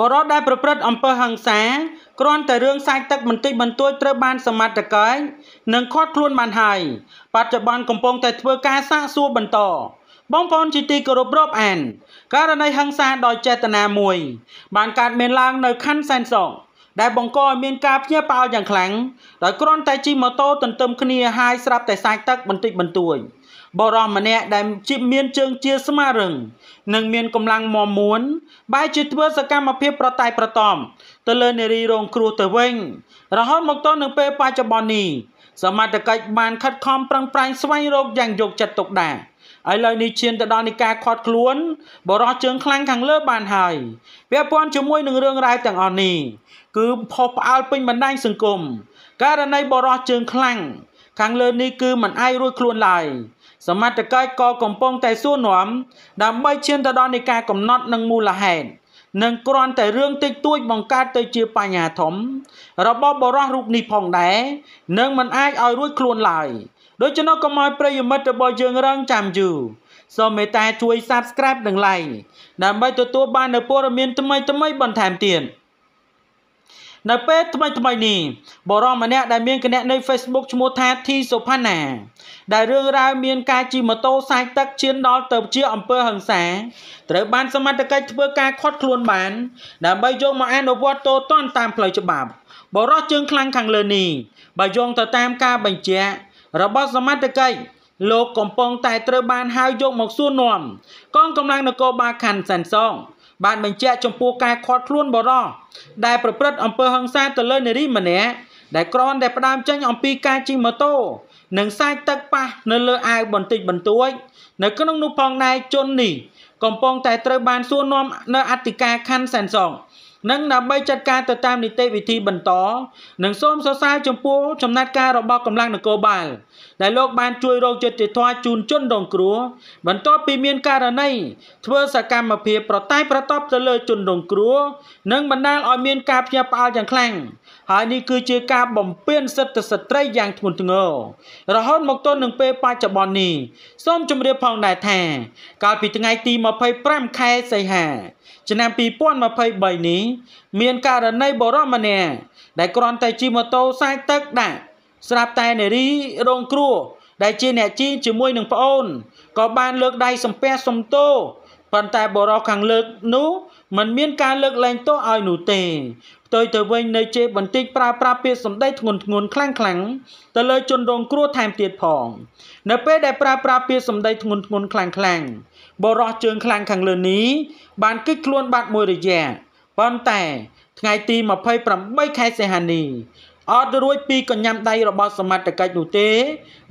បរិបទដែលប្រព្រឹត្តអំពើហិង្សាគ្រាន់តែរឿងសាច់ទឹកបន្តិចបន្តួចត្រូវបាន សមត្ថកិច្ចនិងឃាត់ខ្លួនបានហើយបច្ចុប្បន្នកំពុងតែធ្វើការសាកសួរបន្តបងប្អូនជាទីគោរពរាប់អានករណីហិង្សាដោយចេតនាមួយបានកើតមានឡើងនៅខណ្ឌសែនសងដែលបង្កឲ្យ មានការភ្ញាក់ផ្អើលយ៉ាងខ្លាំងដោយគ្រាន់តែជិះម៉ូតូទន្ទឹមគ្នាហើយស្រាប់តែសាច់ទឹកបន្តិចបន្តួច។បរមម្នាក់ដែលជីមានជើងជាស្មារឹងនិងមានកម្លាំងមមួនបែរជាធ្វើសកម្មភាពប្រតែប្រតំ ទៅលើនារីរងគ្រោះទៅវិញរហូតមកដល់នៅពេលបច្ចុប្បន្ននេះសមត្ថកិច្ចបានខិតខំប្រឹងប្រែងស្វែងរកយ៉ាងយកចិត្តទុកដាក់ឥឡូវនេះឈានទៅដល់នីការខាត់ខ្លួន បរោះជើងខ្លាំងខាងលើបានហើយពាក់ព័ន្ធជាមួយនឹងរឿងរ៉ាវទាំងអស់នេះគឺផុសផ្អើលពេញបណ្ដាញសង្គមករណីបរោះជើងខ្លាំងខាងលើនេះគឺមិនអាចរួចខ្លួនឡើយសមត្ថកិច្ចក៏កំពុងតែសួរនាំដើម្បីឈានទៅដល់នៃការកំណត់និងមូលហេតុនិងគ្រាន់តែរឿងតិចតួចបង្កើតទៅជាបញ្ហាធំរបស់បរោះរូបនេះផងដែរនឹងមិនអាចឲ្យរួចខ្លួនឡើយដូច្នោះកុំឲ្យប្រិយមិត្តរបស់យើងរងចាំយូរសូមមេត្តាជួយ Subscribe និង Like ដើម្បីទទួលបាននូវព័ត៌មានថ្មីៗបន្ថែមទៀតនៅពេលថ្មីថ្មីនេះបរមម្នាក់ដែលមានគណនី Facebook ឈ្មោះថា T សុផាណាដែលរឿងរ៉ាវមានការជិះម៉ូតូសាយទឹកឈានដល់ទៅជាអំពើហិង្សាត្រូវបានសមត្ថកិច្ចធ្វើការឃាត់ខ្លួនបានដើម្បីយកមកអនុវត្តទោសទណ្ឌតាមផ្លូវច្បាប់ បរោះជើងខ្លាំងខាងលើនេះបើយោងទៅតាមការបញ្ជាក់របស់សមត្ថកិច្ចលោកកំពុងតែត្រូវបានហៅយកមកសួរនាំកងកម្លាំងនគរបាលខណ្ឌសែនសង បានបញ្ជាក់ចំពោះការខាត់ខ្លួនបរោះដែលប្រព្រឹត្តអំពើហិង្សាទៅលើនារីម្នាក់ដែលគ្រាន់តែផ្ដើមចេញអំពីការជិះម៉ូតូនិងសាយទឹកប៉ះនៅលើអាវបន្តិចបន្តួចនៅក្នុងនោះផងដែរជននេះកំពុងតែត្រូវបានសួរនាំនៅអធិការខណ្ឌសែនសង និងដើម្បីចាត់ការទៅតាមនីតិវិធីបន្តនិងសូមសរសើរចំពោះចំណាត់ការរបស់កម្លាំងនគរបាលដែលលោកបានជួយរកយុត្តិធម៌ជូនជនរងគ្រោះបន្ទាប់ពីមានករណីធ្វើសកម្មភាពប្រតែប្រតបទៅលើជនរងគ្រោះនិងបណ្ដាលឲ្យមានការភ្ញាក់ផ្អើលយ៉ាងខ្លាំង។ហើយនេះគឺជាការបំពានសិទ្ធិស្ត្រីយ៉ាងធ្ងន់ធ្ងររហូតមកទល់នឹងពេលបច្ចុប្បន្ននេះសូមជម្រាបផងដែរថាកាលពីថ្ងៃទី25ខែសីហាឆ្នាំ2023នេះមានករណីបរិមម្នាក់ដែលគ្រាន់តែជិះម៉ូតូសាយទឹកដាក់ស្រាប់តែនារីរងគ្រោះដែលជាអ្នកជីជាមួយនឹងប្អូនក៏បានលើកដៃសំពះសំទោប៉ុន្តែបរោះខាងលើកនោះมันមានការលើកលែងទោសឲ្យនោះទេផ្ទុយទៅវិញនៅជេរបន្តិចប្រើប្រាស់ពាក្យសម្ដីធ្ងន់ធ្ងរខ្លាំងខ្លាំងទៅលើជនរងគ្រោះថែមទៀតផង នៅពេលដែលប្រើប្រាស់ពាក្យសម្ដីធ្ងន់ធ្ងរខ្លាំងខ្លាំងបរោះជើងខ្លាំងខាងលើនេះបានគិតខ្លួនបាត់មួយរយៈប៉ុន្តែថ្ងៃទី28ខែសីហានីអត់រួចពីកញ្ញាំដៃរបស់សមត្ថកិច្ចនោះទេ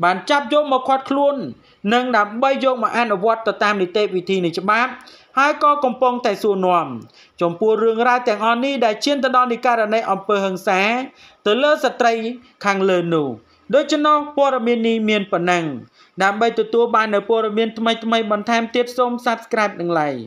បានចាប់យកមកខាត់ខ្លួននិង ដើម្បីយកមកអនុវត្តទៅតាមនីតិវិធីនៃច្បាប់ ហើយក៏កំពុងតែសួរនាំចំពោះរឿងរ៉ាវទាំងអស់នេះដែលឈានទៅដល់នីករណីអំពើហិង្សាទៅលើស្ត្រីខាងលើនោះដូច្នោះព័ត៌មាននេះមានប៉ុណ្ណឹងដើម្បីទទួលបាននូវព័ត៌មានថ្មីៗបន្ថែមទៀតសូម Subscribe និង Like